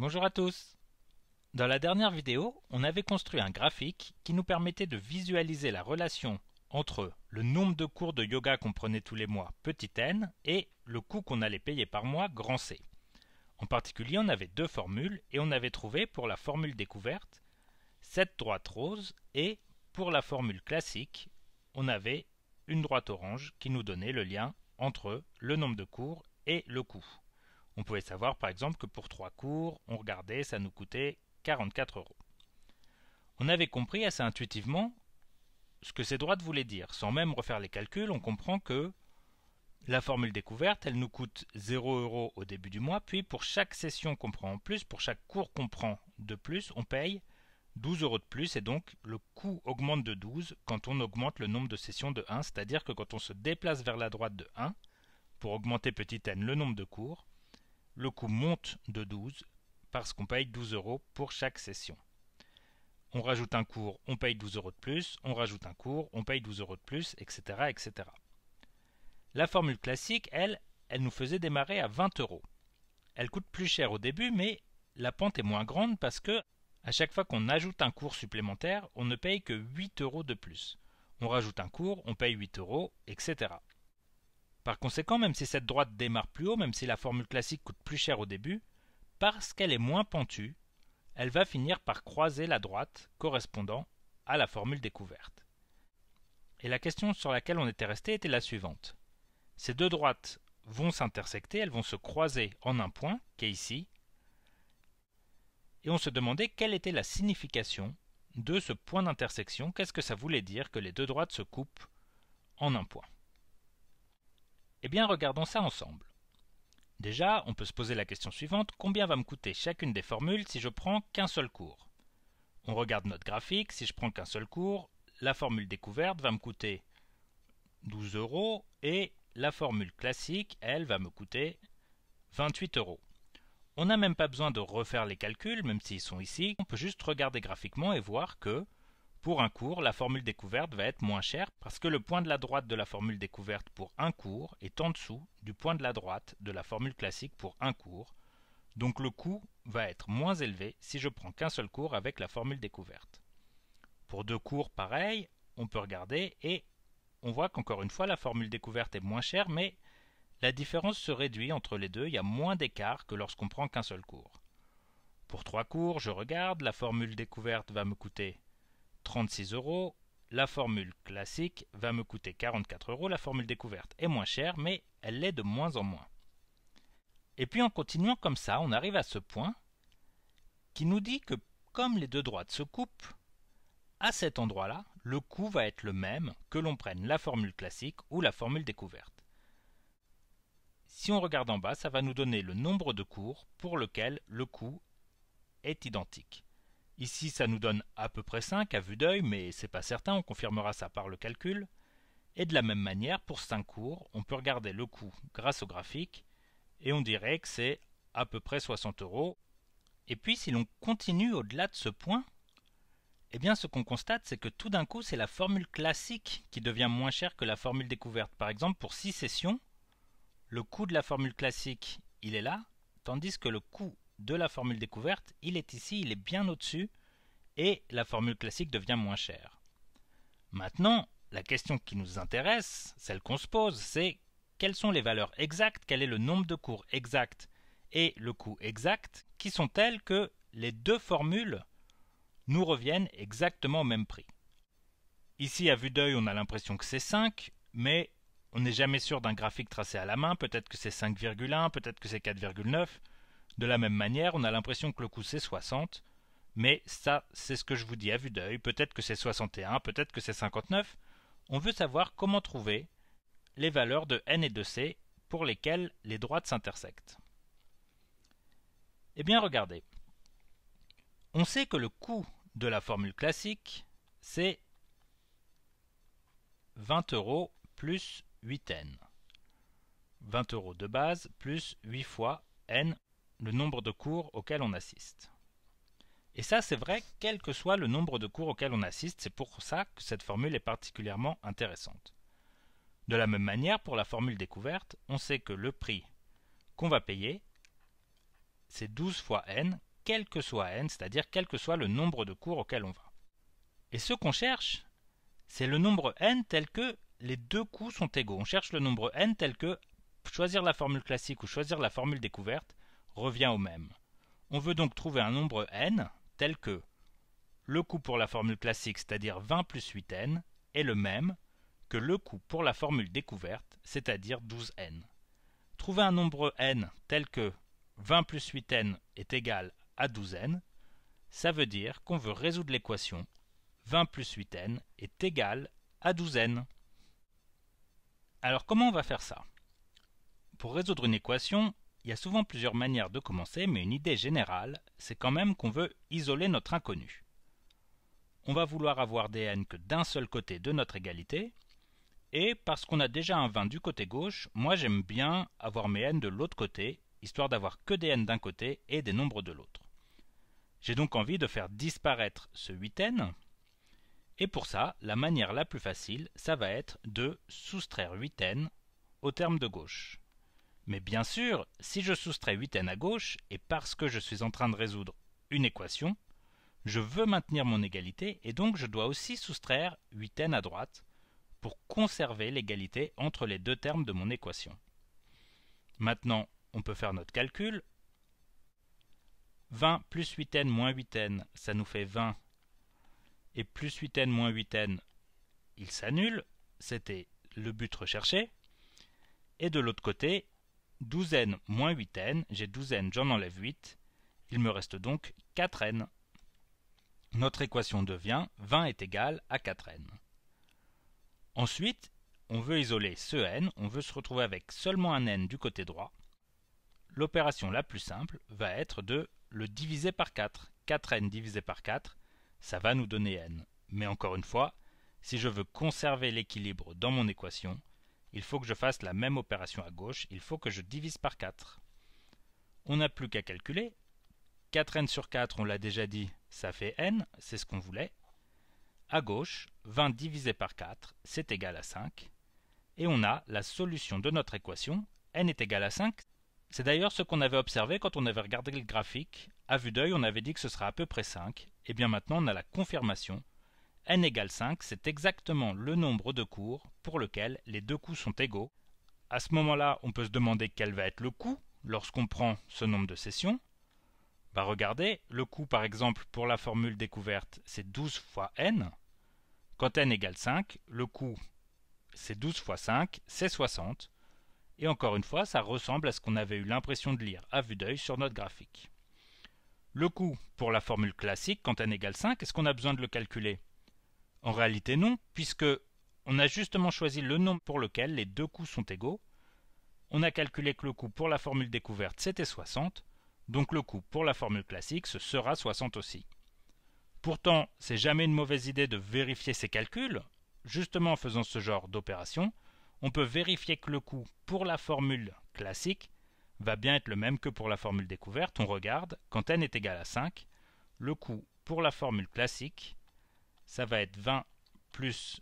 Bonjour à tous Dans la dernière vidéo, on avait construit un graphique qui nous permettait de visualiser la relation entre le nombre de cours de yoga qu'on prenait tous les mois, petit n, et le coût qu'on allait payer par mois, grand C. En particulier, on avait deux formules et on avait trouvé pour la formule découverte cette droite rose et pour la formule classique, on avait une droite orange qui nous donnait le lien entre le nombre de cours et le coût. On pouvait savoir par exemple que pour trois cours, on regardait, ça nous coûtait 44 euros. On avait compris assez intuitivement ce que ces droites voulaient dire. Sans même refaire les calculs, on comprend que la formule découverte, elle nous coûte 0 euros au début du mois, puis pour chaque session qu'on prend en plus, pour chaque cours qu'on prend de plus, on paye 12 euros de plus et donc le coût augmente de 12 quand on augmente le nombre de sessions de 1, c'est-à-dire que quand on se déplace vers la droite de 1 pour augmenter petit n le nombre de cours, le coût monte de 12 parce qu'on paye 12 euros pour chaque session. On rajoute un cours, on paye 12 euros de plus, on rajoute un cours, on paye 12 euros de plus, etc., etc. La formule classique, elle, elle nous faisait démarrer à 20 euros. Elle coûte plus cher au début, mais la pente est moins grande parce que, à chaque fois qu'on ajoute un cours supplémentaire, on ne paye que 8 euros de plus. On rajoute un cours, on paye 8 euros, etc. Par conséquent, même si cette droite démarre plus haut, même si la formule classique coûte plus cher au début, parce qu'elle est moins pentue, elle va finir par croiser la droite correspondant à la formule découverte. Et la question sur laquelle on était resté était la suivante. Ces deux droites vont s'intersecter, elles vont se croiser en un point, qui est ici, et on se demandait quelle était la signification de ce point d'intersection, qu'est-ce que ça voulait dire que les deux droites se coupent en un point. Eh bien, regardons ça ensemble. Déjà, on peut se poser la question suivante, combien va me coûter chacune des formules si je prends qu'un seul cours On regarde notre graphique, si je prends qu'un seul cours, la formule découverte va me coûter 12 euros et la formule classique, elle, va me coûter 28 euros. On n'a même pas besoin de refaire les calculs, même s'ils sont ici, on peut juste regarder graphiquement et voir que pour un cours, la formule découverte va être moins chère parce que le point de la droite de la formule découverte pour un cours est en dessous du point de la droite de la formule classique pour un cours, donc le coût va être moins élevé si je prends qu'un seul cours avec la formule découverte. Pour deux cours, pareil, on peut regarder et on voit qu'encore une fois la formule découverte est moins chère, mais la différence se réduit entre les deux, il y a moins d'écart que lorsqu'on prend qu'un seul cours. Pour trois cours, je regarde, la formule découverte va me coûter 36 euros. La formule classique va me coûter 44 euros. La formule découverte est moins chère, mais elle l'est de moins en moins. Et puis en continuant comme ça, on arrive à ce point qui nous dit que comme les deux droites se coupent, à cet endroit-là, le coût va être le même que l'on prenne la formule classique ou la formule découverte. Si on regarde en bas, ça va nous donner le nombre de cours pour lequel le coût est identique. Ici, ça nous donne à peu près 5 à vue d'œil, mais c'est pas certain, on confirmera ça par le calcul. Et de la même manière, pour 5 cours, on peut regarder le coût grâce au graphique, et on dirait que c'est à peu près 60 euros. Et puis, si l'on continue au-delà de ce point, eh bien, ce qu'on constate, c'est que tout d'un coup, c'est la formule classique qui devient moins chère que la formule découverte. Par exemple, pour 6 sessions, le coût de la formule classique, il est là, tandis que le coût de la formule découverte, il est ici, il est bien au-dessus, et la formule classique devient moins chère. Maintenant, la question qui nous intéresse, celle qu'on se pose, c'est quelles sont les valeurs exactes, quel est le nombre de cours exact et le coût exact, qui sont telles que les deux formules nous reviennent exactement au même prix. Ici, à vue d'œil, on a l'impression que c'est 5, mais on n'est jamais sûr d'un graphique tracé à la main, peut-être que c'est 5,1, peut-être que c'est 4,9, de la même manière, on a l'impression que le coût c'est 60, mais ça, c'est ce que je vous dis à vue d'œil. Peut-être que c'est 61, peut-être que c'est 59. On veut savoir comment trouver les valeurs de n et de c pour lesquelles les droites s'intersectent. Eh bien, regardez. On sait que le coût de la formule classique, c'est 20 euros plus 8n. 20 euros de base plus 8 fois n le nombre de cours auxquels on assiste. Et ça, c'est vrai, quel que soit le nombre de cours auxquels on assiste, c'est pour ça que cette formule est particulièrement intéressante. De la même manière, pour la formule découverte, on sait que le prix qu'on va payer, c'est 12 fois n, quel que soit n, c'est-à-dire quel que soit le nombre de cours auxquels on va. Et ce qu'on cherche, c'est le nombre n tel que les deux coûts sont égaux. On cherche le nombre n tel que choisir la formule classique ou choisir la formule découverte, revient au même. On veut donc trouver un nombre n tel que le coût pour la formule classique, c'est-à-dire 20 plus 8n, est le même que le coût pour la formule découverte, c'est-à-dire 12n. Trouver un nombre n tel que 20 plus 8n est égal à 12n, ça veut dire qu'on veut résoudre l'équation 20 plus 8n est égal à 12n. Alors comment on va faire ça Pour résoudre une équation, il y a souvent plusieurs manières de commencer, mais une idée générale, c'est quand même qu'on veut isoler notre inconnu. On va vouloir avoir des n que d'un seul côté de notre égalité, et parce qu'on a déjà un 20 du côté gauche, moi j'aime bien avoir mes n de l'autre côté, histoire d'avoir que des n d'un côté et des nombres de l'autre. J'ai donc envie de faire disparaître ce 8n, et pour ça, la manière la plus facile, ça va être de soustraire 8n au terme de gauche. Mais bien sûr, si je soustrais 8n à gauche, et parce que je suis en train de résoudre une équation, je veux maintenir mon égalité et donc je dois aussi soustraire 8n à droite pour conserver l'égalité entre les deux termes de mon équation. Maintenant, on peut faire notre calcul. 20 plus 8n moins 8n, ça nous fait 20. Et plus 8n moins 8n, il s'annule. C'était le but recherché. Et de l'autre côté, Douzaine moins 8n, j'ai douzaine, j'en enlève 8, il me reste donc 4n. Notre équation devient 20 est égal à 4n. Ensuite, on veut isoler ce n, on veut se retrouver avec seulement un n du côté droit. L'opération la plus simple va être de le diviser par 4. 4n divisé par 4, ça va nous donner n. Mais encore une fois, si je veux conserver l'équilibre dans mon équation, il faut que je fasse la même opération à gauche, il faut que je divise par 4. On n'a plus qu'à calculer. 4n sur 4, on l'a déjà dit, ça fait n, c'est ce qu'on voulait. À gauche, 20 divisé par 4, c'est égal à 5. Et on a la solution de notre équation, n est égal à 5. C'est d'ailleurs ce qu'on avait observé quand on avait regardé le graphique. À vue d'œil, on avait dit que ce sera à peu près 5. Et eh bien maintenant, on a la confirmation n égale 5, c'est exactement le nombre de cours pour lequel les deux coûts sont égaux. À ce moment-là, on peut se demander quel va être le coût lorsqu'on prend ce nombre de sessions. Bah regardez, le coût par exemple pour la formule découverte, c'est 12 fois n. Quand n égale 5, le coût c'est 12 fois 5, c'est 60. Et encore une fois, ça ressemble à ce qu'on avait eu l'impression de lire à vue d'œil sur notre graphique. Le coût pour la formule classique, quand n égale 5, est-ce qu'on a besoin de le calculer en réalité non, puisque on a justement choisi le nombre pour lequel les deux coûts sont égaux. On a calculé que le coût pour la formule découverte c'était 60, donc le coût pour la formule classique ce sera 60 aussi. Pourtant, c'est jamais une mauvaise idée de vérifier ces calculs. Justement en faisant ce genre d'opération, on peut vérifier que le coût pour la formule classique va bien être le même que pour la formule découverte. On regarde, quand n est égal à 5, le coût pour la formule classique ça va être 20 plus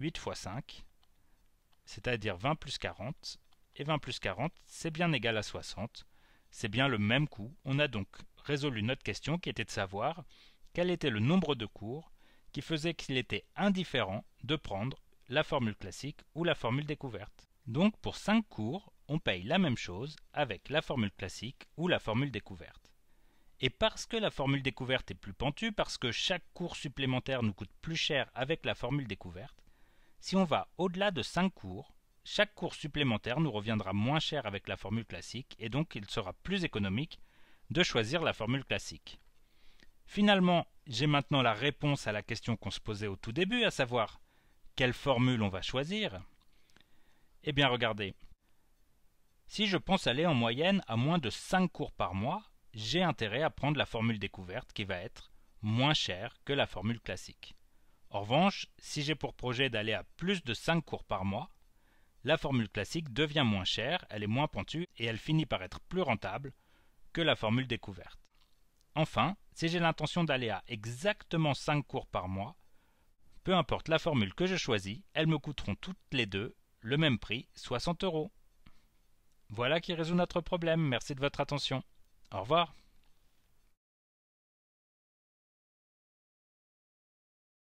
8 fois 5, c'est-à-dire 20 plus 40, et 20 plus 40, c'est bien égal à 60, c'est bien le même coût. On a donc résolu notre question qui était de savoir quel était le nombre de cours qui faisait qu'il était indifférent de prendre la formule classique ou la formule découverte. Donc pour 5 cours, on paye la même chose avec la formule classique ou la formule découverte. Et parce que la formule découverte est plus pentue, parce que chaque cours supplémentaire nous coûte plus cher avec la formule découverte, si on va au-delà de 5 cours, chaque cours supplémentaire nous reviendra moins cher avec la formule classique et donc il sera plus économique de choisir la formule classique. Finalement, j'ai maintenant la réponse à la question qu'on se posait au tout début, à savoir quelle formule on va choisir. Eh bien regardez, si je pense aller en moyenne à moins de 5 cours par mois, j'ai intérêt à prendre la formule découverte qui va être moins chère que la formule classique. En revanche, si j'ai pour projet d'aller à plus de 5 cours par mois, la formule classique devient moins chère, elle est moins pentue et elle finit par être plus rentable que la formule découverte. Enfin, si j'ai l'intention d'aller à exactement 5 cours par mois, peu importe la formule que je choisis, elles me coûteront toutes les deux le même prix, 60 euros. Voilà qui résout notre problème, merci de votre attention. Au revoir.